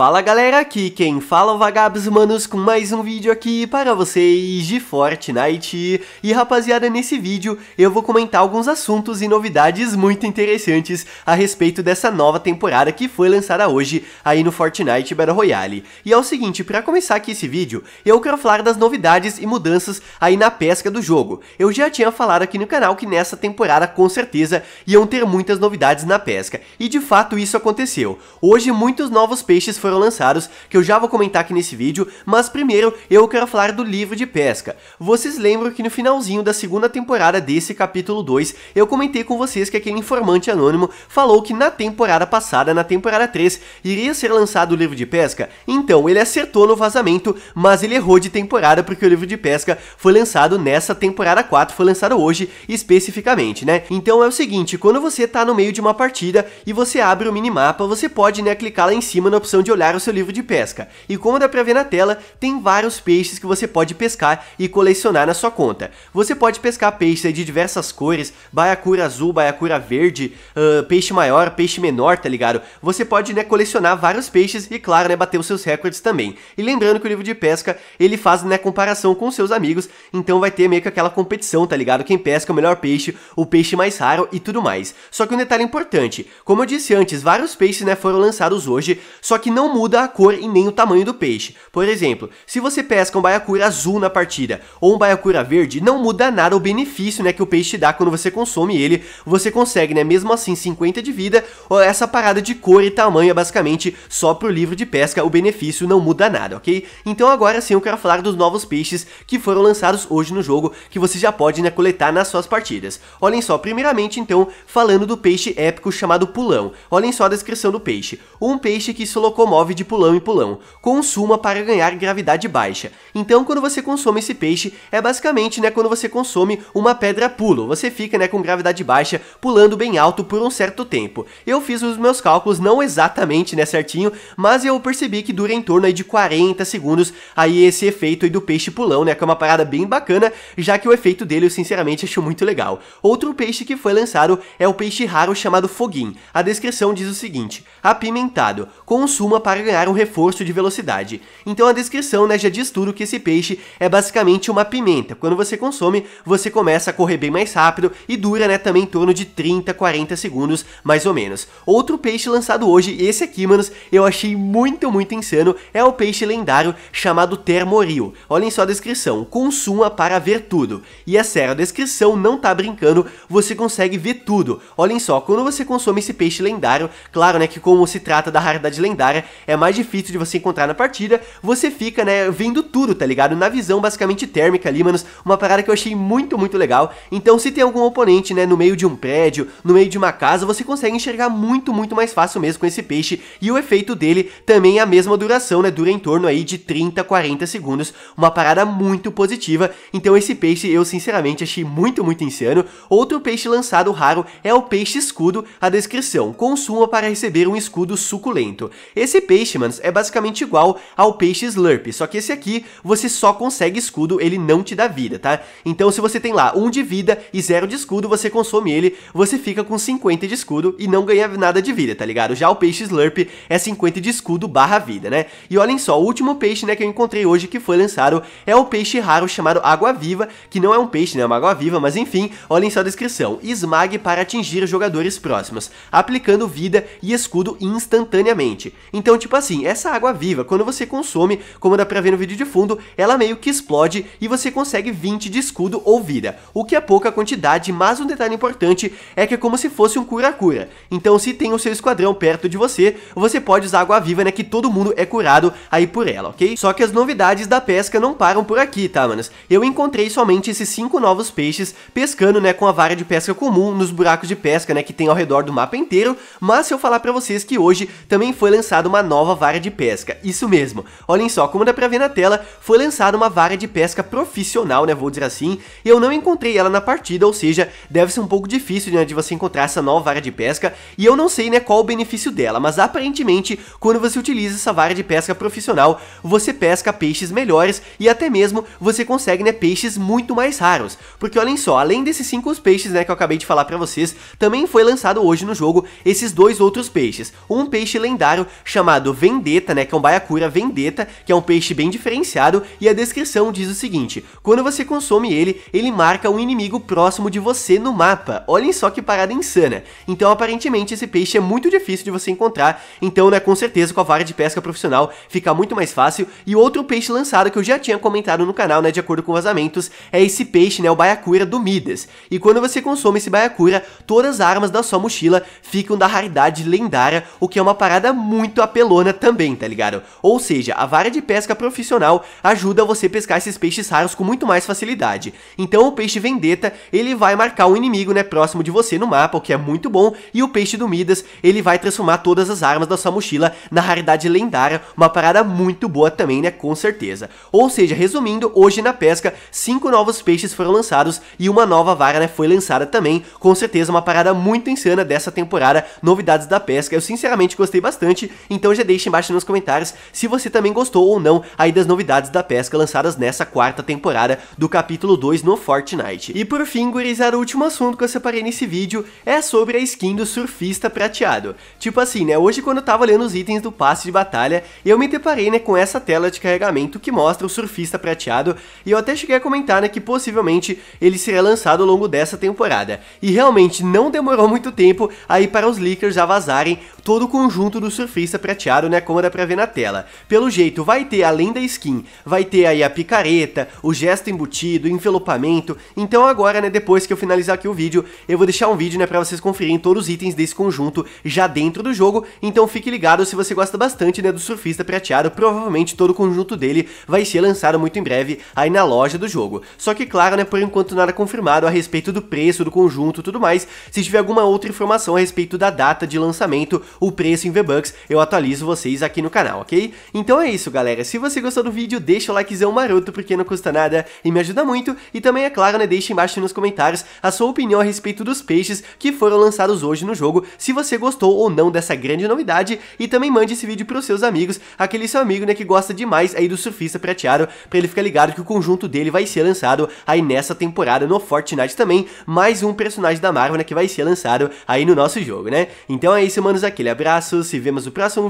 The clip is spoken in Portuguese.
Fala galera, aqui quem fala é o Vagabos Humanos com mais um vídeo aqui para vocês de Fortnite. E rapaziada, nesse vídeo eu vou comentar alguns assuntos e novidades muito interessantes a respeito dessa nova temporada que foi lançada hoje aí no Fortnite Battle Royale. E é o seguinte, para começar aqui esse vídeo, eu quero falar das novidades e mudanças aí na pesca do jogo. Eu já tinha falado aqui no canal que nessa temporada com certeza iam ter muitas novidades na pesca, e de fato isso aconteceu. Hoje muitos novos peixes foram foram lançados, que eu já vou comentar aqui nesse vídeo, mas primeiro eu quero falar do livro de pesca. Vocês lembram que no finalzinho da segunda temporada desse capítulo 2, eu comentei com vocês que aquele informante anônimo falou que na temporada passada, na temporada 3, iria ser lançado o livro de pesca? Então, ele acertou no vazamento, mas ele errou de temporada porque o livro de pesca foi lançado nessa temporada 4, foi lançado hoje especificamente, né? Então é o seguinte, quando você tá no meio de uma partida e você abre o minimapa, você pode, né, clicar lá em cima na opção de olhar olhar o seu livro de pesca. E como dá pra ver na tela, tem vários peixes que você pode pescar e colecionar na sua conta. Você pode pescar peixes de diversas cores, baiacura azul, baiacura verde, uh, peixe maior, peixe menor, tá ligado? Você pode, né, colecionar vários peixes e, claro, né, bater os seus recordes também. E lembrando que o livro de pesca, ele faz, né, comparação com seus amigos, então vai ter meio que aquela competição, tá ligado? Quem pesca o melhor peixe, o peixe mais raro e tudo mais. Só que um detalhe importante, como eu disse antes, vários peixes, né, foram lançados hoje, só que não não muda a cor e nem o tamanho do peixe. Por exemplo, se você pesca um baiacura azul na partida ou um baiacura verde, não muda nada o benefício né, que o peixe dá quando você consome ele. Você consegue, né, mesmo assim, 50 de vida. Essa parada de cor e tamanho é basicamente só pro livro de pesca, o benefício não muda nada, ok? Então agora sim eu quero falar dos novos peixes que foram lançados hoje no jogo, que você já pode né, coletar nas suas partidas. Olhem só, primeiramente então, falando do peixe épico chamado pulão. Olhem só a descrição do peixe. Um peixe que se locomove move de pulão em pulão, consuma para ganhar gravidade baixa. Então quando você consome esse peixe, é basicamente né, quando você consome uma pedra pulo, você fica né, com gravidade baixa pulando bem alto por um certo tempo. Eu fiz os meus cálculos, não exatamente né, certinho, mas eu percebi que dura em torno aí, de 40 segundos aí esse efeito aí, do peixe pulão, né, que é uma parada bem bacana, já que o efeito dele eu sinceramente acho muito legal. Outro peixe que foi lançado é o peixe raro chamado foguim. A descrição diz o seguinte, apimentado, consuma para ganhar um reforço de velocidade. Então a descrição né, já diz tudo que esse peixe é basicamente uma pimenta. Quando você consome, você começa a correr bem mais rápido e dura né, também em torno de 30, 40 segundos, mais ou menos. Outro peixe lançado hoje, esse aqui, manos, eu achei muito, muito insano, é o peixe lendário chamado Termoril. Olhem só a descrição, consuma para ver tudo. E é sério, a descrição não tá brincando, você consegue ver tudo. Olhem só, quando você consome esse peixe lendário, claro, né, que como se trata da raridade lendária, é mais difícil de você encontrar na partida, você fica, né, vendo tudo, tá ligado? Na visão basicamente térmica ali, mano, uma parada que eu achei muito, muito legal. Então se tem algum oponente, né, no meio de um prédio, no meio de uma casa, você consegue enxergar muito, muito mais fácil mesmo com esse peixe, e o efeito dele também é a mesma duração, né, dura em torno aí de 30, 40 segundos, uma parada muito positiva, então esse peixe eu sinceramente achei muito, muito insano. Outro peixe lançado raro é o peixe escudo, a descrição, consuma para receber um escudo suculento. Esse esse peixe, mano, é basicamente igual ao peixe Slurp, só que esse aqui você só consegue escudo, ele não te dá vida, tá? Então se você tem lá 1 um de vida e 0 de escudo, você consome ele, você fica com 50 de escudo e não ganha nada de vida, tá ligado? Já o peixe Slurp é 50 de escudo barra vida, né? E olhem só, o último peixe, né, que eu encontrei hoje que foi lançado é o peixe raro chamado Água-Viva, que não é um peixe, né, é uma água-viva, mas enfim, olhem só a descrição. Smag para atingir jogadores próximos, aplicando vida e escudo instantaneamente. Então então, tipo assim, essa água viva, quando você consome, como dá pra ver no vídeo de fundo, ela meio que explode e você consegue 20 de escudo ou vida, o que é pouca quantidade, mas um detalhe importante é que é como se fosse um cura-cura. Então, se tem o seu esquadrão perto de você, você pode usar água viva, né, que todo mundo é curado aí por ela, ok? Só que as novidades da pesca não param por aqui, tá, manos? Eu encontrei somente esses cinco novos peixes pescando, né, com a vara de pesca comum nos buracos de pesca, né, que tem ao redor do mapa inteiro, mas se eu falar pra vocês que hoje também foi lançada uma uma nova vara de pesca. Isso mesmo. Olhem só, como dá pra ver na tela, foi lançada uma vara de pesca profissional, né, vou dizer assim, e eu não encontrei ela na partida, ou seja, deve ser um pouco difícil, né, de você encontrar essa nova vara de pesca, e eu não sei, né, qual o benefício dela, mas aparentemente, quando você utiliza essa vara de pesca profissional, você pesca peixes melhores e até mesmo você consegue, né, peixes muito mais raros. Porque olhem só, além desses cinco peixes, né, que eu acabei de falar pra vocês, também foi lançado hoje no jogo esses dois outros peixes. Um peixe lendário chamado chamado Vendetta, né, que é um baiacura vendetta, que é um peixe bem diferenciado, e a descrição diz o seguinte, quando você consome ele, ele marca um inimigo próximo de você no mapa, olhem só que parada insana. Então aparentemente esse peixe é muito difícil de você encontrar, então né, com certeza com a vara de pesca profissional fica muito mais fácil, e outro peixe lançado que eu já tinha comentado no canal, né, de acordo com vazamentos, é esse peixe, né, o baiacura do Midas, e quando você consome esse baiacura, todas as armas da sua mochila ficam da raridade lendária, o que é uma parada muito pelona também, tá ligado? Ou seja, a vara de pesca profissional ajuda você a pescar esses peixes raros com muito mais facilidade. Então o peixe Vendeta ele vai marcar o um inimigo, né, próximo de você no mapa, o que é muito bom, e o peixe do Midas, ele vai transformar todas as armas da sua mochila na raridade lendária, uma parada muito boa também, né, com certeza. Ou seja, resumindo, hoje na pesca, cinco novos peixes foram lançados e uma nova vara, né, foi lançada também, com certeza uma parada muito insana dessa temporada, novidades da pesca, eu sinceramente gostei bastante, então então já deixe embaixo nos comentários se você também gostou ou não aí das novidades da pesca lançadas nessa quarta temporada do capítulo 2 no Fortnite. E por fim, gurizada, o último assunto que eu separei nesse vídeo é sobre a skin do surfista prateado. Tipo assim, né, hoje quando eu tava lendo os itens do passe de batalha, eu me deparei, né, com essa tela de carregamento que mostra o surfista prateado, e eu até cheguei a comentar, né, que possivelmente ele será lançado ao longo dessa temporada. E realmente não demorou muito tempo aí para os leakers já vazarem todo o conjunto do surfista prateado prateado, né? Como dá pra ver na tela. Pelo jeito, vai ter, além da skin, vai ter aí a picareta, o gesto embutido, o envelopamento. Então agora, né, depois que eu finalizar aqui o vídeo, eu vou deixar um vídeo, né, pra vocês conferirem todos os itens desse conjunto já dentro do jogo. Então fique ligado se você gosta bastante, né, do surfista prateado. Provavelmente todo o conjunto dele vai ser lançado muito em breve aí na loja do jogo. Só que, claro, né, por enquanto nada confirmado a respeito do preço do conjunto e tudo mais. Se tiver alguma outra informação a respeito da data de lançamento, o preço em V-Bucks, eu atualizo atualizo vocês aqui no canal, ok? Então é isso, galera. Se você gostou do vídeo, deixa o likezão maroto, porque não custa nada e me ajuda muito. E também, é claro, né, deixa embaixo nos comentários a sua opinião a respeito dos peixes que foram lançados hoje no jogo, se você gostou ou não dessa grande novidade. E também mande esse vídeo pros seus amigos, aquele seu amigo, né, que gosta demais aí do surfista prateado, pra ele ficar ligado que o conjunto dele vai ser lançado aí nessa temporada no Fortnite também, mais um personagem da Marvel, né, que vai ser lançado aí no nosso jogo, né? Então é isso, manos, aquele abraço, se vemos no próximo